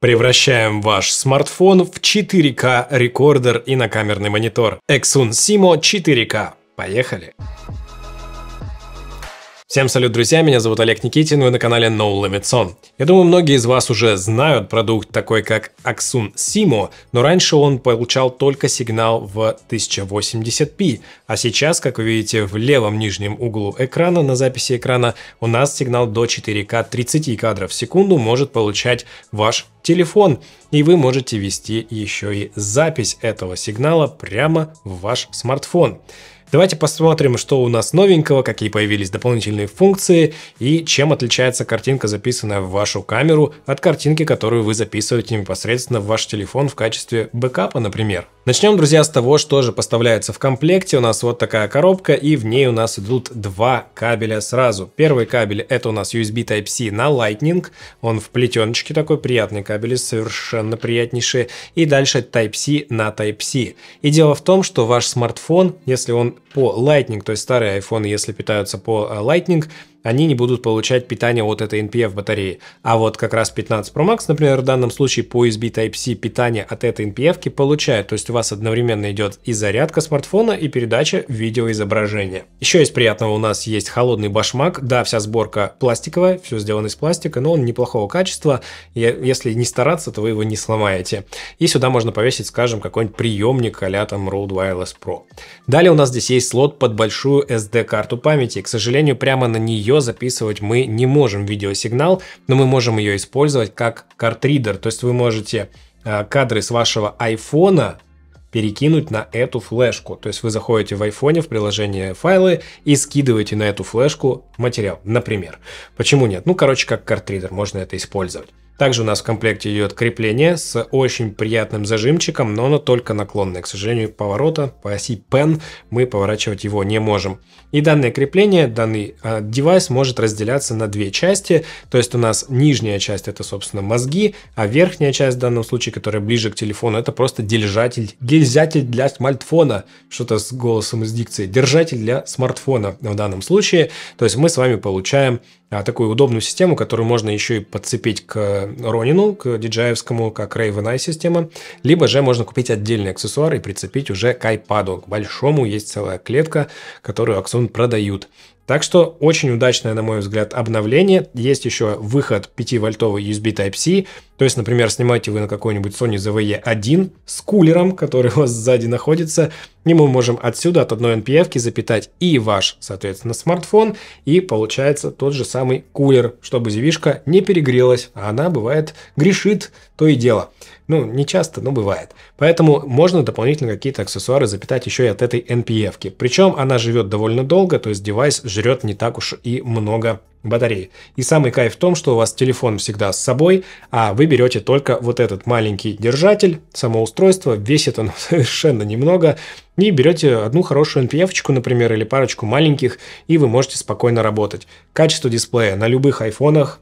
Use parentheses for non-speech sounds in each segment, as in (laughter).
Превращаем ваш смартфон в 4К рекордер и на камерный монитор. Exun Simo 4K. Поехали! Всем салют, друзья, меня зовут Олег Никитин, вы на канале No Limit Song. Я думаю, многие из вас уже знают продукт такой как Axun Simo, но раньше он получал только сигнал в 1080p, а сейчас, как вы видите в левом нижнем углу экрана на записи экрана, у нас сигнал до 4К 30 кадров в секунду может получать ваш телефон, и вы можете вести еще и запись этого сигнала прямо в ваш смартфон. Давайте посмотрим, что у нас новенького, какие появились дополнительные функции и чем отличается картинка, записанная в вашу камеру, от картинки, которую вы записываете непосредственно в ваш телефон в качестве бэкапа, например. Начнем, друзья, с того, что же поставляется в комплекте. У нас вот такая коробка, и в ней у нас идут два кабеля сразу. Первый кабель — это у нас USB Type-C на Lightning. Он в плетеночке такой, приятный кабель, совершенно приятнейший. И дальше Type-C на Type-C. И дело в том, что ваш смартфон, если он по Lightning, то есть старые iPhone, если питаются по э, Lightning, они не будут получать питание от этой NPF батареи. А вот как раз 15 Pro Max, например, в данном случае по USB Type-C питание от этой NPF получает, то есть у вас одновременно идет и зарядка смартфона, и передача видеоизображения. Еще из приятного у нас есть холодный башмак, да, вся сборка пластиковая, все сделано из пластика, но он неплохого качества, если не стараться, то вы его не сломаете. И сюда можно повесить, скажем, какой-нибудь приемник а там Rode Wireless Pro. Далее у нас здесь есть слот под большую SD-карту памяти, к сожалению, прямо на нее ее записывать мы не можем, видеосигнал, но мы можем ее использовать как картридер. То есть вы можете э, кадры с вашего айфона перекинуть на эту флешку. То есть вы заходите в айфоне в приложение файлы и скидываете на эту флешку материал, например. Почему нет? Ну, короче, как картридер можно это использовать. Также у нас в комплекте идет крепление с очень приятным зажимчиком, но оно только наклонное. К сожалению, поворота по оси PEN мы поворачивать его не можем. И данное крепление, данный э, девайс может разделяться на две части. То есть у нас нижняя часть это, собственно, мозги, а верхняя часть в данном случае, которая ближе к телефону, это просто держатель, держатель для смартфона. Что-то с голосом из дикции. Держатель для смартфона в данном случае. То есть мы с вами получаем а, такую удобную систему, которую можно еще и подцепить к Ронину, к диджаевскому, как Raven Eye система, либо же можно купить отдельный аксессуар и прицепить уже к iPad. К большому есть целая клетка, которую Axon продают. Так что очень удачное, на мой взгляд, обновление. Есть еще выход 5-вольтовый USB Type-C. То есть, например, снимаете вы на какой-нибудь Sony ZVE-1 с кулером, который у вас сзади находится, и мы можем отсюда от одной NPF запитать и ваш, соответственно, смартфон, и получается тот же самый кулер, чтобы зевишка не перегрелась, а она, бывает, грешит, то и дело. Ну, не часто, но бывает. Поэтому можно дополнительно какие-то аксессуары запитать еще и от этой NPF. -ки. Причем она живет довольно долго, то есть девайс жрет не так уж и много батареи. И самый кайф в том, что у вас телефон всегда с собой, а вы берете только вот этот маленький держатель, само устройство, весит он (laughs) совершенно немного, и берете одну хорошую npf например, или парочку маленьких, и вы можете спокойно работать. Качество дисплея на любых айфонах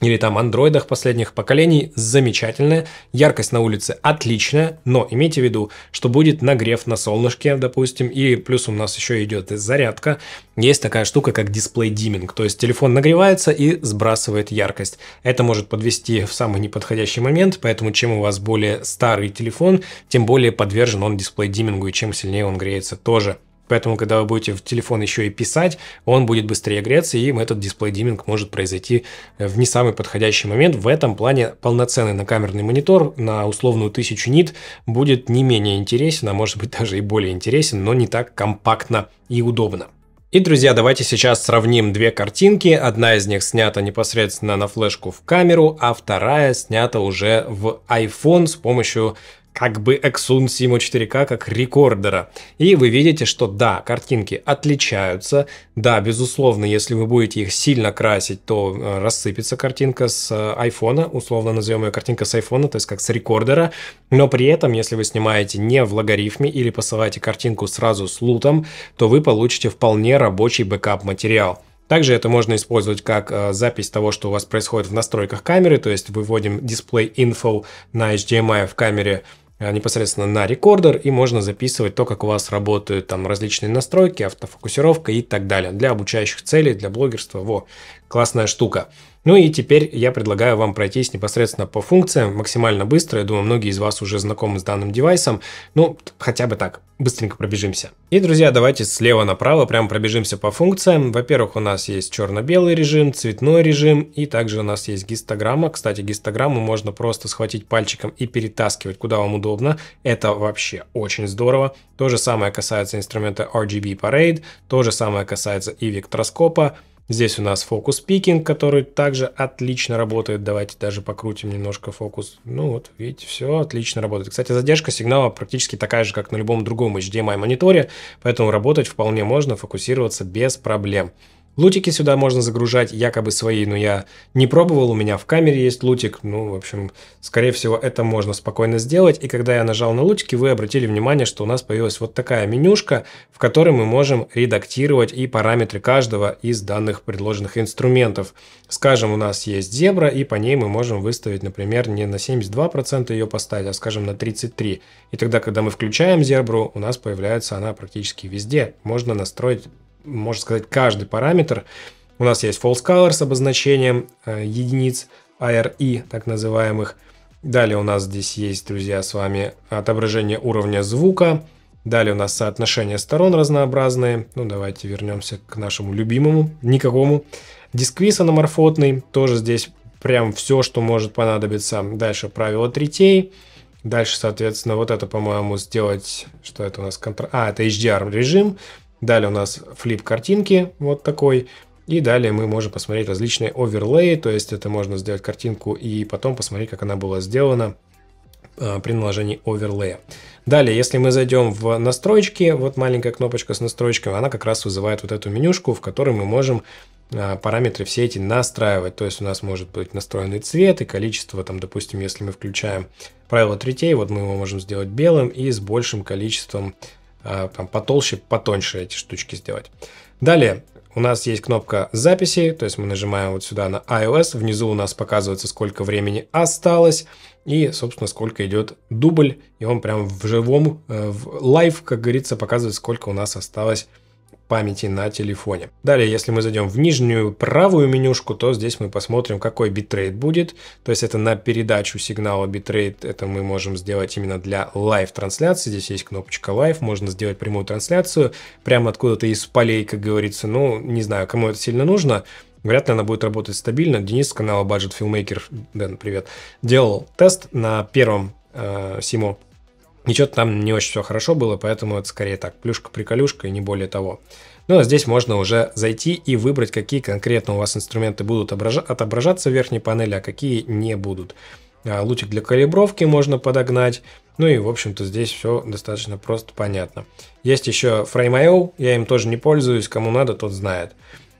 или там андроидах последних поколений замечательная, яркость на улице отличная, но имейте в виду, что будет нагрев на солнышке, допустим, и плюс у нас еще идет зарядка. Есть такая штука, как дисплей диминг, то есть телефон нагревается и сбрасывает яркость. Это может подвести в самый неподходящий момент, поэтому чем у вас более старый телефон, тем более подвержен он дисплей димингу и чем сильнее он греется тоже. Поэтому, когда вы будете в телефон еще и писать, он будет быстрее греться, и этот дисплей диминг может произойти э, в не самый подходящий момент. В этом плане полноценный на камерный монитор на условную тысячу нит будет не менее интересен, а может быть (laughs) даже и более интересен, но не так компактно и удобно. И, друзья, давайте сейчас сравним две картинки. Одна из них снята непосредственно на флешку в камеру, а вторая снята уже в iPhone с помощью как бы Exun Simo 4K как рекордера. И вы видите, что да, картинки отличаются. Да, безусловно, если вы будете их сильно красить, то э, рассыпется картинка с э, айфона, условно назовем ее картинка с айфона, то есть как с рекордера. Но при этом, если вы снимаете не в логарифме или посылаете картинку сразу с лутом, то вы получите вполне рабочий бэкап материал. Также это можно использовать как э, запись того, что у вас происходит в настройках камеры, то есть выводим display info на HDMI в камере э, непосредственно на рекордер, и можно записывать то, как у вас работают там различные настройки, автофокусировка и так далее. Для обучающих целей, для блогерства, во классная штука. Ну и теперь я предлагаю вам пройтись непосредственно по функциям максимально быстро. Я думаю, многие из вас уже знакомы с данным девайсом. Ну, хотя бы так, быстренько пробежимся. И, друзья, давайте слева направо прям пробежимся по функциям. Во-первых, у нас есть черно-белый режим, цветной режим, и также у нас есть гистограмма. Кстати, гистограмму можно просто схватить пальчиком и перетаскивать, куда вам удобно. Это вообще очень здорово. То же самое касается инструмента RGB Parade, то же самое касается и вектроскопа. Здесь у нас фокус пикинг, который также отлично работает. Давайте даже покрутим немножко фокус. Ну вот, видите, все отлично работает. Кстати, задержка сигнала практически такая же, как на любом другом HDMI мониторе, поэтому работать вполне можно, фокусироваться без проблем. Лутики сюда можно загружать, якобы свои, но я не пробовал, у меня в камере есть лутик, ну, в общем, скорее всего, это можно спокойно сделать. И когда я нажал на лутики, вы обратили внимание, что у нас появилась вот такая менюшка, в которой мы можем редактировать и параметры каждого из данных предложенных инструментов. Скажем, у нас есть зебра, и по ней мы можем выставить, например, не на 72% ее поставить, а, скажем, на 33%. И тогда, когда мы включаем зебру, у нас появляется она практически везде. Можно настроить можно сказать, каждый параметр. У нас есть false color с обозначением э, единиц ARI, так называемых. Далее у нас здесь есть, друзья, с вами отображение уровня звука. Далее у нас соотношение сторон разнообразные. Ну, давайте вернемся к нашему любимому, никакому. Дисквиз аноморфотный, тоже здесь прям все, что может понадобиться. Дальше правило третей. Дальше, соответственно, вот это, по-моему, сделать... Что это у нас? Контр... А, это HDR режим. Далее у нас флип картинки, вот такой. И далее мы можем посмотреть различные оверлеи, то есть это можно сделать картинку и потом посмотреть, как она была сделана а, при наложении оверлея. Далее, если мы зайдем в настройки, вот маленькая кнопочка с настройками, она как раз вызывает вот эту менюшку, в которой мы можем а, параметры все эти настраивать. То есть у нас может быть настроенный цвет и количество, там, допустим, если мы включаем правило третей, вот мы его можем сделать белым и с большим количеством а, там потолще, потоньше эти штучки сделать. Далее, у нас есть кнопка записи, то есть мы нажимаем вот сюда на iOS, внизу у нас показывается, сколько времени осталось, и, собственно, сколько идет дубль, и он прям в живом, э, в лайв, как говорится, показывает, сколько у нас осталось памяти на телефоне. Далее, если мы зайдем в нижнюю правую менюшку, то здесь мы посмотрим, какой битрейт будет. То есть это на передачу сигнала битрейт, это мы можем сделать именно для лайв-трансляции. Здесь есть кнопочка live, можно сделать прямую трансляцию прямо откуда-то из полей, как говорится. Ну, не знаю, кому это сильно нужно, Вряд ли она будет работать стабильно. Денис с канала Budget Filmmaker, Дэн, привет, делал тест на первом э, Симо и там не очень все хорошо было, поэтому это скорее так, плюшка-приколюшка и не более того. Ну а здесь можно уже зайти и выбрать, какие конкретно у вас инструменты будут отображаться в верхней панели, а какие не будут. А, Лутик для калибровки можно подогнать. Ну и, в общем-то, здесь все достаточно просто понятно. Есть еще Frame.io, я им тоже не пользуюсь, кому надо, тот знает.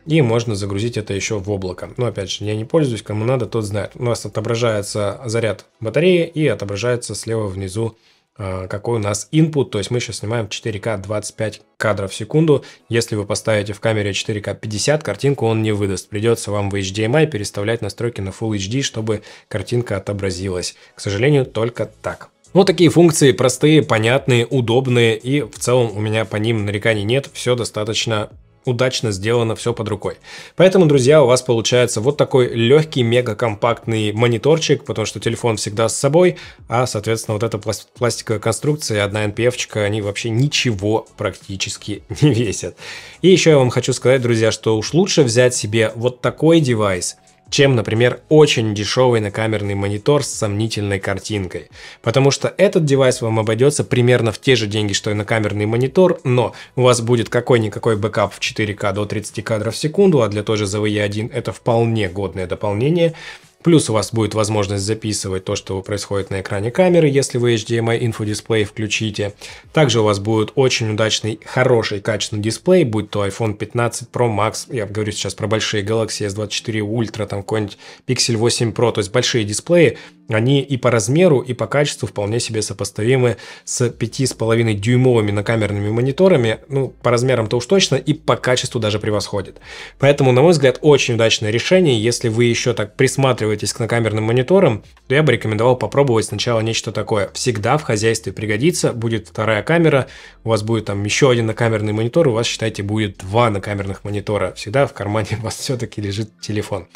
И можно загрузить это еще в облако. Но опять же, я не пользуюсь, кому надо, тот знает. У нас отображается заряд батареи и отображается слева внизу Э, какой у нас input, то есть мы сейчас снимаем 4К 25 кадров в секунду. Если вы поставите в камере 4К 50, картинку он не выдаст. Придется вам в HDMI эм переставлять настройки на Full HD, чтобы картинка отобразилась. К сожалению, только так. Ну, такие функции простые, понятные, удобные, и в целом у меня по ним нареканий нет, все достаточно удачно сделано все под рукой. Поэтому, друзья, у вас получается вот такой легкий, мега-компактный мониторчик, потому что телефон всегда с собой, а, соответственно, вот эта пласт пластиковая конструкция и одна npf они вообще ничего практически (laughs) не весят. И еще я вам хочу сказать, друзья, что уж лучше взять себе вот такой девайс – чем, например, очень дешевый накамерный монитор с сомнительной картинкой. Потому что этот девайс вам обойдется примерно в те же деньги, что и накамерный монитор, но у вас будет какой-никакой бэкап в 4К до 30 кадров в секунду, а для той же e 1 это вполне годное дополнение. Плюс у вас будет возможность записывать то, что происходит на экране камеры, если вы HDMI инфодисплей включите. Также у вас будет очень удачный, хороший, качественный дисплей, будь то iPhone 15 Pro Max, я говорю сейчас про большие Galaxy S24 Ultra, там какой-нибудь Pixel 8 Pro, то есть большие дисплеи, они и по размеру, и по качеству вполне себе сопоставимы с 5,5 дюймовыми накамерными мониторами, ну, по размерам-то уж точно, и по качеству даже превосходит. Поэтому, на мой взгляд, очень удачное решение, если вы еще так присматриваетесь к накамерным мониторам, то я бы рекомендовал попробовать сначала нечто такое. Всегда в хозяйстве пригодится, будет вторая камера, у вас будет там еще один накамерный монитор, у вас, считайте, будет два накамерных монитора. Всегда в кармане (laughs) у вас все-таки лежит телефон.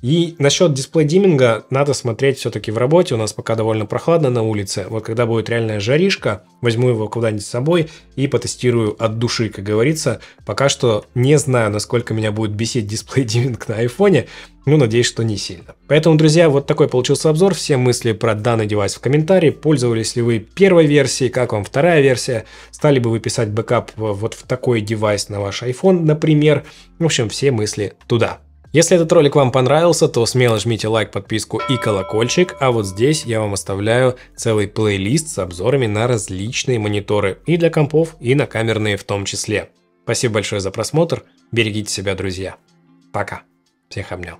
И насчет дисплей-диминга надо смотреть все-таки в работе. У нас пока довольно прохладно на улице. Вот когда будет реальная жаришка, возьму его куда-нибудь с собой и потестирую от души, как говорится. Пока что не знаю, насколько меня будет бесить дисплей-диминг на айфоне. Ну, надеюсь, что не сильно. Поэтому, друзья, вот такой получился обзор. Все мысли про данный девайс в комментарии. Пользовались ли вы первой версией, как вам вторая версия? Стали бы вы писать бэкап вот в такой девайс на ваш iPhone, например? В общем, все мысли туда. Если этот ролик вам понравился, то смело жмите лайк, подписку и колокольчик, а вот здесь я вам оставляю целый плейлист с обзорами на различные мониторы и для компов, и на камерные в том числе. Спасибо большое за просмотр, берегите себя, друзья. Пока. Всех обнял.